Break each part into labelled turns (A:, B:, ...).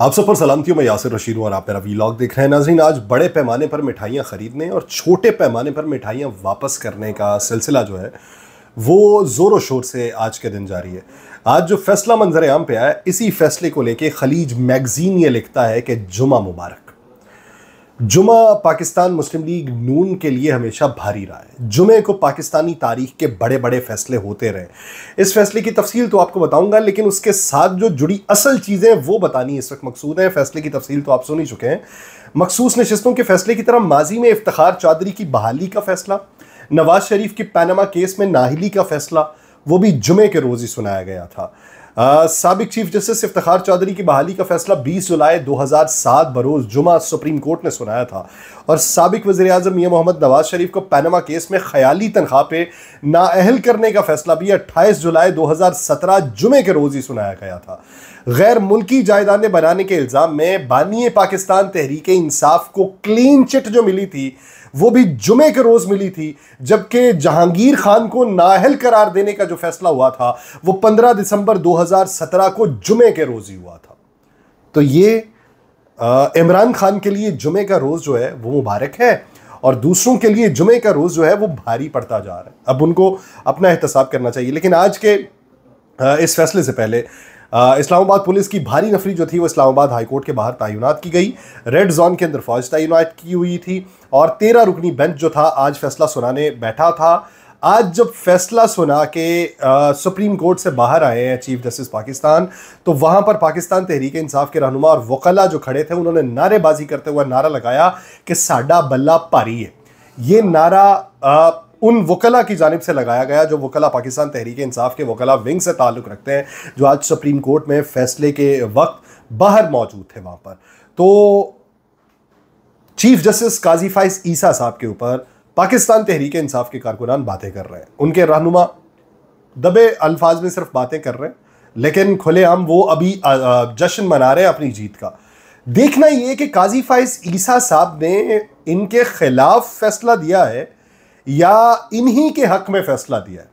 A: आप सब पर सलाम क्यों मैं यासिर रशीद हूँ और आप मेरा वीलॉग देख रहे हैं नाजरीन आज बड़े पैमाने पर मिठाइयाँ ख़रीदने और छोटे पैमाने पर मिठाइयाँ वापस करने का सिलसिला जो है वो ज़ोर शोर से आज के दिन जारी है आज जो फैसला मंजर आम पे आया इसी फैसले को लेके खलीज मैगज़ीन ये लिखता है कि जुमा मुबारक जुमा पाकिस्तान मुस्लिम लीग नून के लिए हमेशा भारी रहा है जुमे को पाकिस्तानी तारीख के बड़े बड़े फैसले होते रहे इस फैसले की तफसील तो आपको बताऊंगा लेकिन उसके साथ जो जुड़ी असल चीज़ें वो बतानी इस वक्त मकसूद है फैसले की तफसील तो आप सुन ही चुके हैं मखसूस नशस्तों के फैसले की तरह माजी में इफ्तार चौधरी की बहाली का फैसला नवाज शरीफ की पैनमा केस में नाहली का फैसला वो भी जुमे के रोज़ ही सुनाया गया था सबक चीफ जस्टिस इफ्तार चौधरी की बहाली का फैसला 20 जुलाई 2007 बरोज जुमा सुप्रीम कोर्ट ने सुनाया था और सबक वजी अजम मियाँ मोहम्मद नवाज शरीफ को पैनमा केस में ख्याली तनख्वाह पे नाअहल करने का फैसला भी 28 जुलाई 2017 जुमे के रोज़ ही सुनाया गया था गैर मुल्की जायदादें बनाने के इल्ज़ाम में बानिय पाकिस्तान तहरीक इंसाफ को क्लीन चिट जो मिली थी वो भी जुमे के रोज़ मिली थी जबकि जहांगीर खान को नाहल करार देने का जो फैसला हुआ था वो 15 दिसंबर 2017 को जुमे के रोज़ ही हुआ था तो ये इमरान खान के लिए जुमे का रोज़ जो है वो मुबारक है और दूसरों के लिए जुमे का रोज़ जो है वो भारी पड़ता जा रहा है अब उनको अपना एहतसाब करना चाहिए लेकिन आज के इस फैसले से पहले इस्लामाबाद पुलिस की भारी नफरी जो थी वो इस्लामाबाद हाईकोर्ट के बाहर तैनात की गई रेड जोन के अंदर फौज तैनात की हुई थी और तेरह रुकनी बेंच जो था आज फैसला सुनाने बैठा था आज जब फैसला सुना के आ, सुप्रीम कोर्ट से बाहर आए हैं चीफ जस्टिस पाकिस्तान तो वहाँ पर पाकिस्तान तहरीक इंसाफ के रहनुमा और वकला जो खड़े थे उन्होंने नारेबाजी करते हुए नारा लगाया कि साडा बल्ला पारी है ये नारा आ, उन वकला की जानब से लगाया गया जो वकला पाकिस्तान तहरीक इंसाफ के वकला विंग से ताल्लुक़ रखते हैं जो आज सुप्रीम कोर्ट में फैसले के वक्त बाहर मौजूद थे वहां पर तो चीफ जस्टिस काजी फाइज ईसा साहब के ऊपर पाकिस्तान तहरीक इंसाफ के कारकुनान बातें कर रहे हैं उनके रहनुमा दबे अल्फाज में सिर्फ बातें कर रहे हैं लेकिन खुलेआम वो अभी जश्न मना रहे हैं अपनी जीत का देखना ये कि काजी फाइज ईसा साहब ने इनके खिलाफ फैसला दिया है या इन्हीं के हक में फैसला दिया है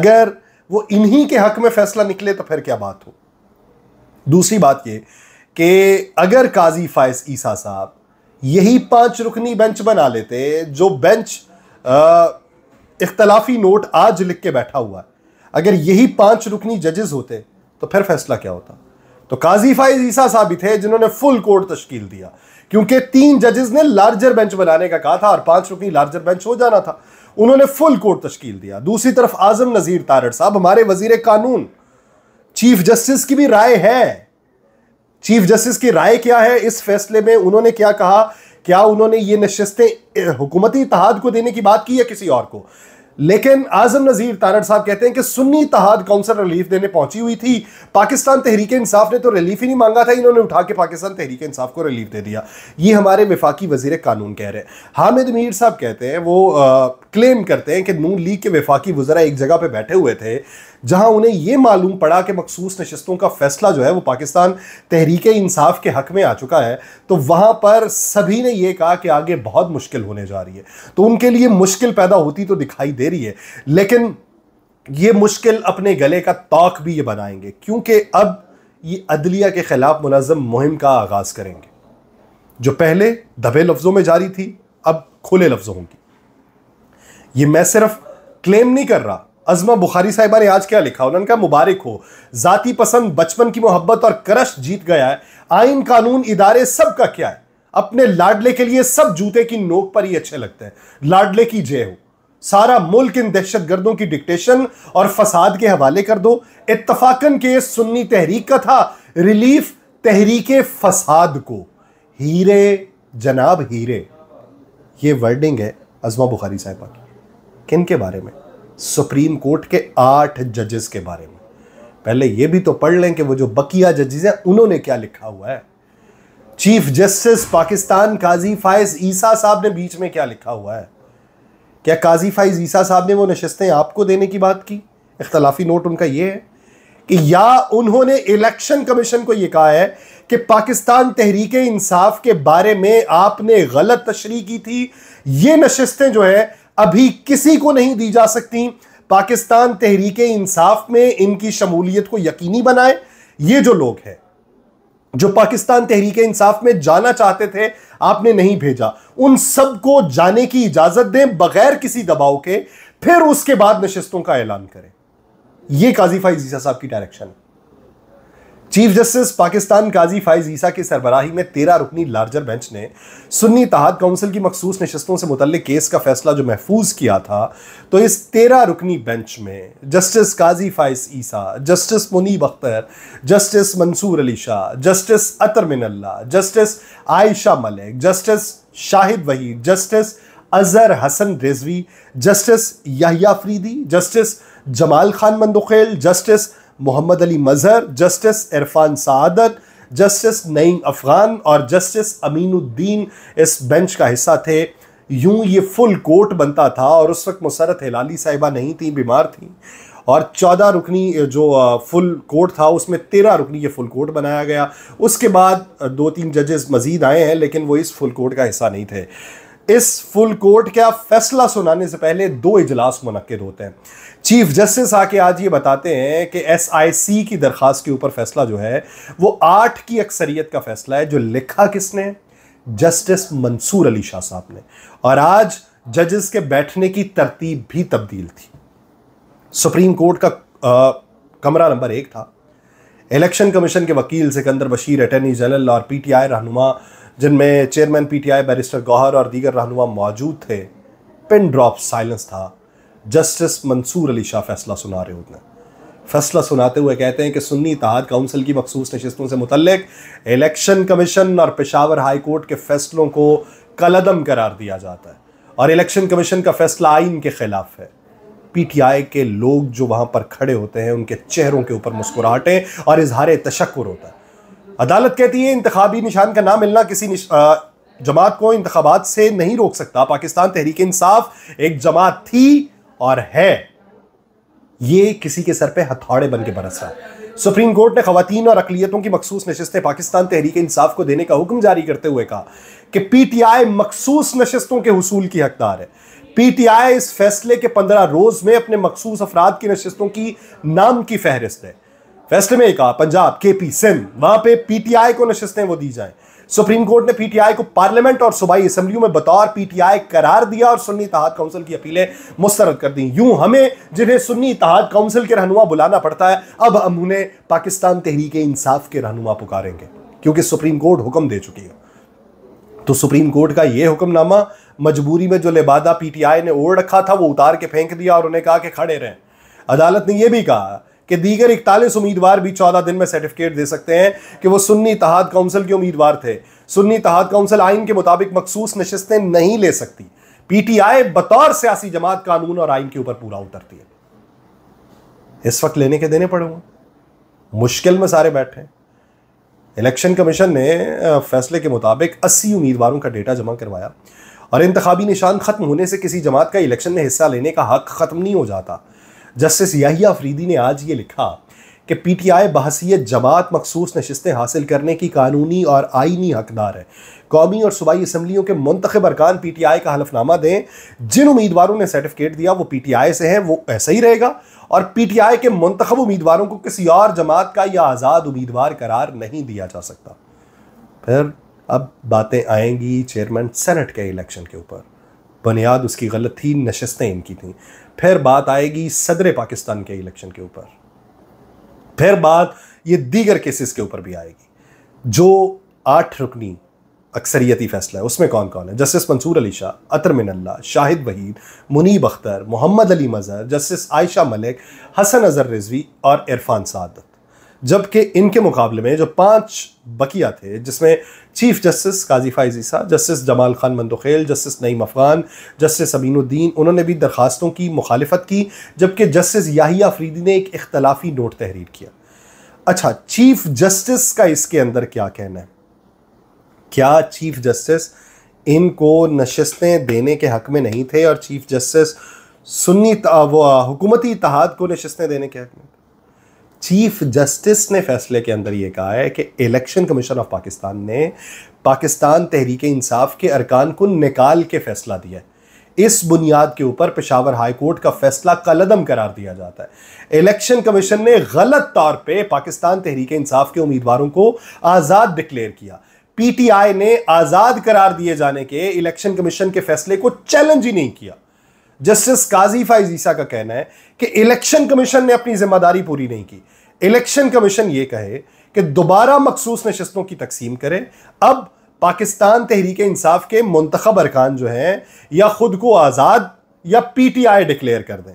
A: अगर वो इन्हीं के हक में फैसला निकले तो फिर क्या बात हो दूसरी बात ये कि अगर काजी फायस ईसा साहब यही पांच रुकनी बेंच बना लेते जो बेंच इख्तलाफी नोट आज लिख के बैठा हुआ है अगर यही पांच रुकनी जजेस होते तो फिर फैसला क्या होता तो काजी फायज ईसा साहब ही थे जिन्होंने फुल कोर्ट तश्कील दिया क्योंकि तीन जजेस ने लार्जर बेंच बनाने का कहा था और पांच रुकनी लार्जर बेंच हो जाना था उन्होंने फुल कोर्ट तश्कील दिया दूसरी तरफ आजम नजीर तारड़ साहब हमारे वजीर कानून चीफ जस्टिस की भी राय है चीफ जस्टिस की राय क्या है इस फैसले में उन्होंने क्या कहा क्या उन्होंने ये नशस्तें हुकूमती इतिहाद को देने की बात की या किसी और को लेकिन आजम नज़ीर तारड़ साहब कहते हैं कि सुन्नी तहाद काउंसिल रिलीफ देने पहुंची हुई थी पाकिस्तान तहरीक इंसाफ ने तो रिलीफ ही नहीं मांगा था इन्होंने उठा के पाकिस्तान तहरीक इंसाफ को रिलीफ दे दिया ये हमारे विफाकी वजीर कानून कह रहे हैं हामिद मीर साहब कहते हैं वो आ, क्लेम करते हैं कि नून लीग के विफाकी वजरा एक जगह पर बैठे हुए थे जहां उन्हें यह मालूम पड़ा कि मखसूस नशस्तों का फैसला जो है वो पाकिस्तान तहरीक इंसाफ के हक में आ चुका है तो वहां पर सभी ने यह कहा कि आगे बहुत मुश्किल होने जा रही है तो उनके लिए मुश्किल पैदा होती तो दिखाई दे रही है लेकिन ये मुश्किल अपने गले का ताक भी ये बनाएंगे क्योंकि अब ये अदलिया के खिलाफ मुनज़म मुहिम का आगाज़ करेंगे जो पहले दबे लफ्ज़ों में जारी थी अब खुले लफ्ज़ों की ये मैं सिर्फ क्लेम नहीं कर रहा अजमा बुखारी साहिबा ने आज क्या लिखा उन्होंने कहा मुबारक हो जाति पसंद बचपन की मोहब्बत और क्रश जीत गया है आइन कानून इदारे सब का क्या है अपने लाडले के लिए सब जूते की नोक पर ही अच्छे लगते हैं लाडले की जय हो सारा मुल्क इन दहशत गर्दों की डिक्टेशन और फसाद के हवाले कर दो इतफाकन के सुन्नी तहरीक का था रिलीफ तहरीक फसाद को हीरे जनाब हीरे ये वर्डिंग है अजमा बुखारी साहिबा की किन के बारे में सुप्रीम कोर्ट के आठ जजेस के बारे में पहले ये भी तो पढ़ लें कि वो जो बकिया जजेस हैं उन्होंने क्या लिखा हुआ है चीफ जस्टिस पाकिस्तान काजी फायज ईसा साहब ने बीच में क्या लिखा हुआ है क्या काजी फायज ईसा साहब ने वो नशस्तें आपको देने की बात की इख्तलाफी नोट उनका यह है कि या उन्होंने इलेक्शन कमीशन को यह कहा है कि पाकिस्तान तहरीक इंसाफ के बारे में आपने गलत तशरी की थी ये नशस्तें जो है अभी किसी को नहीं दी जा सकती पाकिस्तान तहरीक इंसाफ में इनकी शमूलियत को यकीनी बनाए ये जो लोग हैं जो पाकिस्तान तहरीक इंसाफ में जाना चाहते थे आपने नहीं भेजा उन सबको जाने की इजाजत दें बगैर किसी दबाव के फिर उसके बाद नशस्तों का ऐलान करें यह काजी फाइजीसा साहब की डायरेक्शन है चीफ जस्टिस पाकिस्तान काजी फाइज ईसा की सरबराही में तेरह रुकनी लार्जर बेंच ने सुन्नी तहाद काउंसिल की मखसूस नशस्तों से मुतल केस का फैसला जो महफूज किया था तो इस तेरह रुकनी बेंच में justice Qazi Faez Isa justice Munib Akhtar justice Mansoor Ali Shah justice Athar Minallah justice Ayesha Malik justice Shahid Waheed justice Azhar Hasan Rizvi justice Yahya Faridi justice Jamal Khan Mandokhail justice Muhammad Ali Mazhar justice Irfan Saadat justice Naeem Afghan और जस्टिस अमीनुद्दीन इस बेंच का हिस्सा थे यूं ये फुल कोर्ट बनता था और उस वक्त मुसरत हिलाली साहिबा नहीं थी बीमार थी और चौदह रुकनी जो फुल कोर्ट था उसमें तेरह रुकनी ये फुल कोर्ट बनाया गया उसके बाद दो तीन जजेस मज़ीद आए हैं लेकिन वो इस फुल कोर्ट का हिस्सा नहीं थे इस फुल कोर्ट का फैसला सुनाने से पहले दो इजलास मुनद होते हैं चीफ जस्टिस आके आज ये बताते हैं कि एस आई सी की दरखास्त के ऊपर फैसला जो है वो आठ की अक्सरियत का फैसला है जो लिखा किसने जस्टिस मंसूर अली शाह साहब ने और आज जजेस के बैठने की तरतीब भी तब्दील थी सुप्रीम कोर्ट का आ, कमरा नंबर एक था इलेक्शन कमीशन के वकील सिकंदर बशीर अटर्नी जनरल और पीटीआई रहनुमा जिनमें चेयरमैन पीटीआई बैरिस्टर गौहर और दीगर रहनुमा मौजूद थे पिन ड्रॉप साइलेंस था जस्टिस मंसूर अली शाह फैसला सुना रहे होते हैं फैसला सुनाते हुए कहते हैं कि सुन्नी इतिहाद काउंसिल की मखसूस नशस्तों से मुतलक इलेक्शन कमीशन और पेशावर हाई कोर्ट के फैसलों को कलदम करार दिया जाता है और इलेक्शन कमीशन का फैसला आइन के खिलाफ है पीटीआई के लोग जो वहाँ पर खड़े होते हैं उनके चेहरों के ऊपर मुस्कुराहटें और इजहार तशक्र होता है अदालत कहती है इंतबी निशान का ना मिलना किसी जमात को इंतबात से नहीं रोक सकता पाकिस्तान तहरीक इंसाफ एक जमात थी और है ये किसी के सर पे हथौड़े बन के बरस रहा है सुप्रीम कोर्ट ने खातन और अकलीतों की मखसूस नशस्तें पाकिस्तान तहरीक इंसाफ को देने का हुक्म जारी करते हुए कहा कि पी टी आई मखसूस नशस्तों के हसूल की हकदार है पी टी आई इस फैसले के पंद्रह रोज में अपने मखसूस अफराद की नशस्तों की नाम की फहरिस्त है वेस्ट में कहा पंजाब के पी सिंध वहां पे पीटीआई को नशस्तें वो दी जाए सुप्रीम कोर्ट ने पीटीआई को पार्लियामेंट और सूबाई असेंबली में बतौर पीटीआई करार दिया और सुन्नी इतिहाद काउंसिल की अपीलें मुस्तरद कर दी यूं हमें जिन्हें सुन्नी इतिहाद काउंसिल के रहनुमा बुलाना पड़ता है अब हम उन्हें पाकिस्तान तहरीक इंसाफ के रहनुमा पुकारेंगे क्योंकि सुप्रीम कोर्ट हुक्म दे चुकी है तो सुप्रीम कोर्ट का यह हुक्मनामा मजबूरी में जो लिबादा पीटीआई ने ओढ़ रखा था वो उतार के फेंक दिया और उन्हें कहा कि खड़े रहें अदालत ने यह भी कहा कि दीगर इकतालीस उम्मीदवार भी चौदह दिन में सर्टिफिकेट दे सकते हैं कि वो सुन्नी तहाद काउंसिल के उम्मीदवार थे सुन्नी तहाद काउंसिल आइन के मुताबिक मखसूस नशस्तें नहीं ले सकती पीटीआई बतौर सियासी जमात कानून और आइन के ऊपर पूरा उतरती है इस वक्त लेने के देने पड़ेगा मुश्किल में सारे बैठे इलेक्शन कमीशन ने फैसले के मुताबिक अस्सी उम्मीदवारों का डेटा जमा करवाया और इंतबी निशान खत्म होने से किसी जमात का इलेक्शन में हिस्सा लेने का हक ख़त्म नहीं हो जाता जस्टिस याहिया अफरीदी ने आज ये लिखा कि पी टी आई बहसीत जमात मखसूस नशस्तें हासिल करने की कानूनी और आइनी हकदार है कौमी और सूबाई इसम्बलियों के मंतखब अरकान पी टी आई का हलफनामा दें जिन उम्मीदवारों ने सर्टिफिकेट दिया वो पी टी आई से हैं वो ऐसा ही रहेगा और पी टी आई के मंतखब उम्मीदवारों को किसी और जमात का या आज़ाद उम्मीदवार करार नहीं दिया जा सकता फिर अब बातें आएंगी चेयरमैन सेनेट के इलेक्शन के ऊपर बुनियाद उसकी गलत थी नशस्तें इनकी थी फिर बात आएगी सदर पाकिस्तान के इलेक्शन के ऊपर फिर बात ये दीगर केसेस के ऊपर भी आएगी जो आठ रुकनी अक्सरियती फैसला है उसमें कौन कौन है जस्टिस मंसूर अली शाह अतर मिनल्ला शाहिद वहीद मुनीब अख्तर मोहम्मद अली मज़हर जस्टिस आयशा मलिक हसन अजहर रिजवी और इरफान सादत जबकि इनके मुकाबले में जो पांच बकिया थे जिसमें चीफ जस्टिस काजी फाइजीसा justice Jamal Khan Mandokhel justice Naeem Afghan justice Aminuddin उन्होंने भी दरखास्तों की मुखालफत की जबकि जस्टिस याहिया अफरीदी ने एक इख्तलाफी नोट तहरीर किया अच्छा चीफ जस्टिस का इसके अंदर क्या कहना है क्या चीफ जस्टिस इनको नशस्तें देने के हक में नहीं थे और चीफ जस्टिस सुन्नी वो हुकूमती इतिहाद को नशस्तें देने के हक में थे चीफ जस्टिस ने फैसले के अंदर ये कहा है कि इलेक्शन कमीशन ऑफ पाकिस्तान ने पाकिस्तान तहरीक इंसाफ के अरकान को निकाल के फैसला दिया है इस बुनियाद के ऊपर पेशावर हाई कोर्ट का फैसला कलदम करार दिया जाता है इलेक्शन कमीशन ने गलत तौर पे पाकिस्तान तहरीक इंसाफ के उम्मीदवारों को आज़ाद डिक्लेयर किया पीटीआई ने आज़ाद करार दिए जाने के इलेक्शन कमीशन के फैसले को चैलेंज ही नहीं किया जस्टिस काजी फाइजीसा का कहना है कि इलेक्शन कमीशन ने अपनी जिम्मेदारी पूरी नहीं की इलेक्शन कमीशन ये कहे कि दोबारा मखसूस नशस्तों की तकसीम करें अब पाकिस्तान तहरीक इंसाफ के मंतखब अरकान जो हैं या ख़ुद को आज़ाद या पी टी आई डिक्लेयर कर दें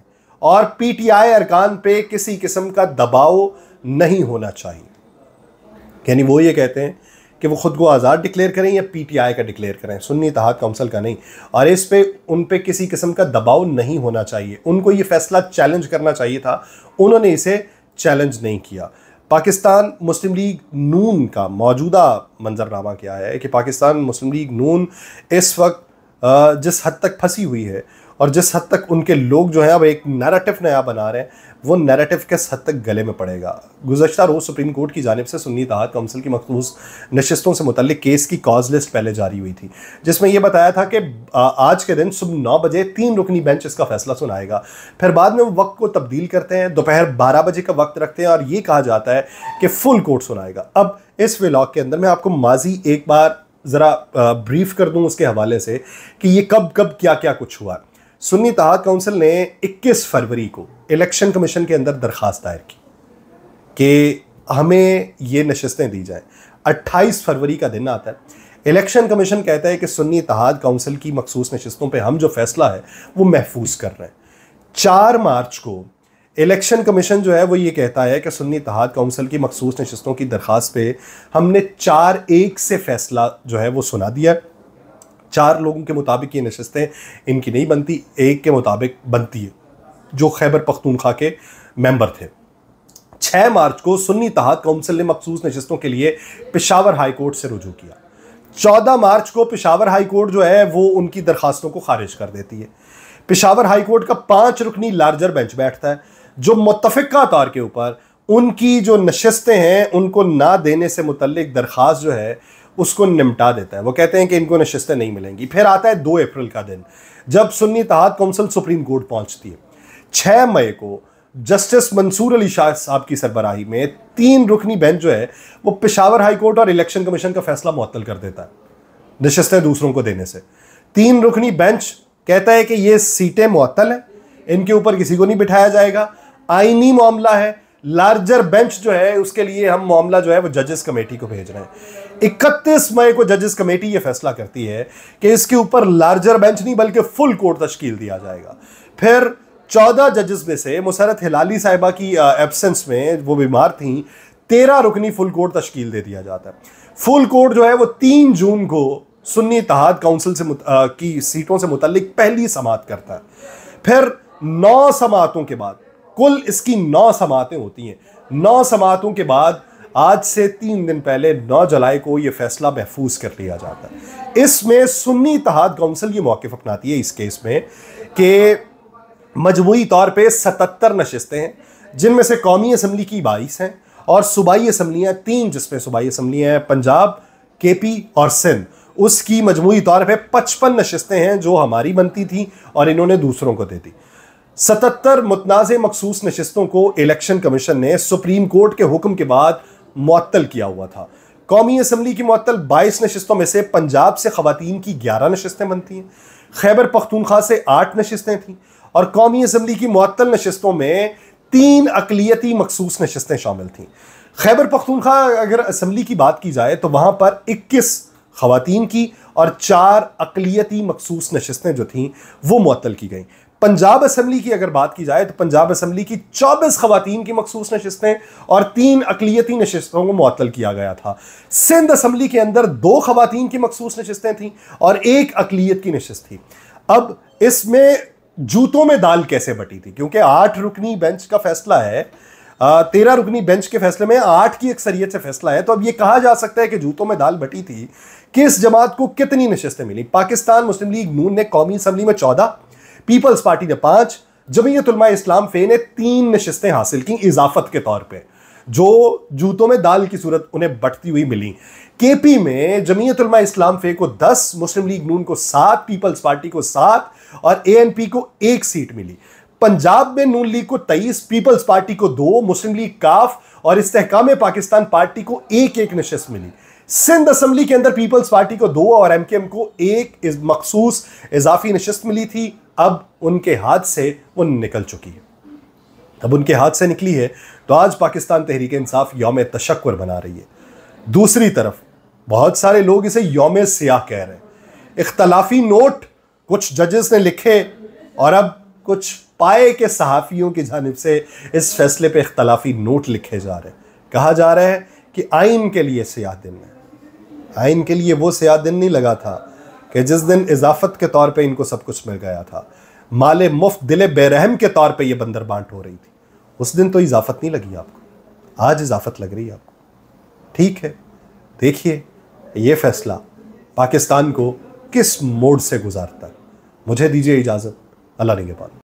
A: और पी टी आई अरकान पर किसी किस्म का दबाव नहीं होना चाहिए यानी वो ये कहते हैं कि वो ख़ुद को आज़ाद डिक्लेयर करें या पीटीआई का डिक्लेयर करें सुन्नी तहत काउंसिल का नहीं और इस पे उन पे किसी किस्म का दबाव नहीं होना चाहिए उनको ये फैसला चैलेंज करना चाहिए था उन्होंने इसे चैलेंज नहीं किया पाकिस्तान मुस्लिम लीग नून का मौजूदा मंजरनामा क्या है कि पाकिस्तान मुस्लिम लीग नून इस वक्त जिस हद तक फंसी हुई है और जिस हद तक उनके लोग जो हैं अब एक नैरेटिव नया बना रहे हैं वो नैरेटिव के हद तक गले में पड़ेगा गुजशत रोज़ सुप्रीम कोर्ट की जानब से सुन्नी तहत कौंसिल की मखसूस नशस्तों से मुतल केस की कॉज लिस्ट पहले जारी हुई थी जिसमें यह बताया था कि आज के दिन सुबह नौ बजे तीन रुकनी बेंच इसका फैसला सुनाएगा फिर बाद में वो वक्त को तब्दील करते हैं दोपहर बारह बजे का वक्त रखते हैं और ये कहा जाता है कि फुल कोर्ट सुनाएगा अब इस विलॉग के अंदर मैं आपको माजी एक बार ज़रा ब्रीफ कर दूँ उसके हवाले से कि ये कब कब क्या क्या कुछ हुआ सुन्नी तहाद काउंसिल ने 21 फरवरी को इलेक्शन कमीशन के अंदर दरख्वास्त दायर की कि हमें ये नशस्तें दी जाएं 28 फरवरी का दिन आता है इलेक्शन कमीशन कहता है कि सुन्नी तहाद काउंसिल की मखसूस नशस्तों पर हम जो फैसला है वो महफूज कर रहे हैं चार मार्च को इलेक्शन कमीशन जो है वो ये कहता है कि सुन्नी तहाद काउंसिल की मखसूस नशस्तों की दरख्वास्त पे हमने चार एक से फैसला जो है वो सुना दिया है चार लोगों के मुताबिक ये नशस्तें इनकी नहीं बनती एक के मुताबिक बनती है जो खैबर पख्तूनख्वा के मेंबर थे छः मार्च को सुन्नी तहत काउंसिल ने मखसूस नशस्तों के लिए पेशावर हाई कोर्ट से रुजू किया चौदह मार्च को पेशावर हाई कोर्ट जो है वो उनकी दरखास्तों को खारिज कर देती है पेशावर हाई कोर्ट का पांच रुकनी लार्जर बेंच बैठता है जो मुतफ़ा तौर के ऊपर उनकी जो नशस्तें हैं उनको ना देने से मुतल दरख्वास्त जो है उसको निमटा देता है वो कहते हैं कि इनको नशस्तें नहीं मिलेंगी फिर आता है दो अप्रैल का दिन जब Sunni Ittehad council supreme court पहुंचती है छः मई को जस्टिस मंसूर अली शाह साहब की सरबराही में तीन रुकनी बेंच जो है वो पिशावर हाई कोर्ट और इलेक्शन कमीशन का फैसला मुअत्तल कर देता है नशस्तें दूसरों को देने से तीन रुकनी बेंच कहता है कि ये सीटें मुअत्तल हैं इनके ऊपर किसी को नहीं बिठाया जाएगा आइनी मामला है लार्जर बेंच जो है उसके लिए हम मामला जो है वो जजेस कमेटी को भेज रहे हैं इकतीस मई को जजेस कमेटी यह फैसला करती है कि इसके ऊपर लार्जर बेंच नहीं बल्कि फुल कोर्ट तश्कील दिया जाएगा फिर चौदह जजेस में से मुसरत हिलाली साहिबा की एबसेंस में वो बीमार थी तेरह रुकनी फुल कोर्ट तश्कील दे दिया जाता है फुल कोर्ट जो है वो तीन जून को सुन्नी इतिहाद काउंसिल से मुत, आ, की सीटों से मुतलिक पहली समात करता है फिर नौ समातों के बाद कुल इसकी नौ समातें होती हैं नौ समातों के बाद आज से तीन दिन पहले 9 जुलाई को यह फैसला महफूज कर लिया जाता है इसमें सुन्नी इतिहाद काउंसिल ये मौक़ अपनाती है इस केस में कि मजमू तौर पर सतहत्तर नशस्तें हैं जिनमें से कौमी असम्बली की बाईस हैं और सूबाई असम्बलियाँ तीन जिसमें सूबाई असम्बलियाँ हैं पंजाब के पी और सिंध उसकी मजमू तौर पर पचपन नशस्तें हैं जो हमारी बनती थी और इन्होंने दूसरों को दे दी सतहत्तर मुतनाज़ मखसूस नशस्तों को इलेक्शन कमीशन ने सुप्रीम कोर्ट के हुक्म के बाद मअतल किया हुआ था कौमी असम्बली की मअतल बाईस नशस्तों में से पंजाब से ख़वान की ग्यारह नशस्तें बनती हैं खैबर पख्तूनख्वा से आठ नशस्तें थीं और कौमी असम्बली की मअतल नशस्तों में तीन अकलीती मखसूस नशस्तें शामिल थीं खैबर पख्तूनख्वा अगर असम्बली की बात की जाए तो वहाँ पर इक्कीस ख़वान की और चार अकलीती मखसूस नशस्तें जो थीं वो मअतल की गई पंजाब असम्बली की अगर बात की जाए तो पंजाब असम्बली की चौबीस खवतान की मखसूस नशस्तें और तीन अकलीती नशस्तों को मअतल किया गया था सिंध असम्बली के अंदर दो खुतिन की मखसूस नशस्तें थीं और एक अकलीत की नशस्त थी अब इसमें जूतों में दाल कैसे बटी थी क्योंकि आठ रुकनी बेंच का फैसला है तेरह रुकनी बेंच के फैसले में आठ की अक्सरियत से फैसला है तो अब ये कहा जा सकता है कि जूतों में दाल बटी थी किस जमात को कितनी नशस्तें मिली पाकिस्तान मुस्लिम लीग नून ने कौमी असम्बली में चौदह पीपल्स पार्टी ने पांच जमीयत उलमा इस्लाम फे ने तीन नशस्तें हासिल की इजाफत के तौर पर जो जूतों में दाल की सूरत उन्हें बटती हुई मिली केपी में जमीयत उलमा इस्लाम फे को दस मुस्लिम लीग नून को सात पीपल्स पार्टी को सात और ए एन पी को एक सीट मिली पंजाब में नून लीग को तेईस पीपल्स पार्टी को दो मुस्लिम लीग काफ और इस्तेकाम पाकिस्तान पार्टी को एक एक नशस्त मिली सिंध असम्बली के अंदर पीपल्स पार्टी को दो और एम को एक मखसूस इजाफी नशस्त मिली थी अब उनके हाथ से वो निकल चुकी है अब उनके हाथ से निकली है तो आज पाकिस्तान तहरीक इंसाफ योम तशक्र बना रही है दूसरी तरफ बहुत सारे लोग इसे योम सियाह कह रहे हैं इख्तलाफी नोट कुछ जजेस ने लिखे और अब कुछ पाए के सहाफ़ियों की जानब से इस फैसले पे इख्तलाफी नोट लिखे जा रहे हैं कहा जा रहा है कि आइन के लिए सियाह दिन है आइन के लिए वो सियाह दिन नहीं लगा था कि जिस दिन इजाफत के तौर पे इनको सब कुछ मिल गया था माले मुफ्त दिल बेरहम के तौर पे ये बंदर बांट हो रही थी उस दिन तो इजाफत नहीं लगी आपको आज इजाफत लग रही है आपको ठीक है देखिए ये फैसला पाकिस्तान को किस मोड से गुजारता है मुझे दीजिए इजाज़त अल्लाह ने के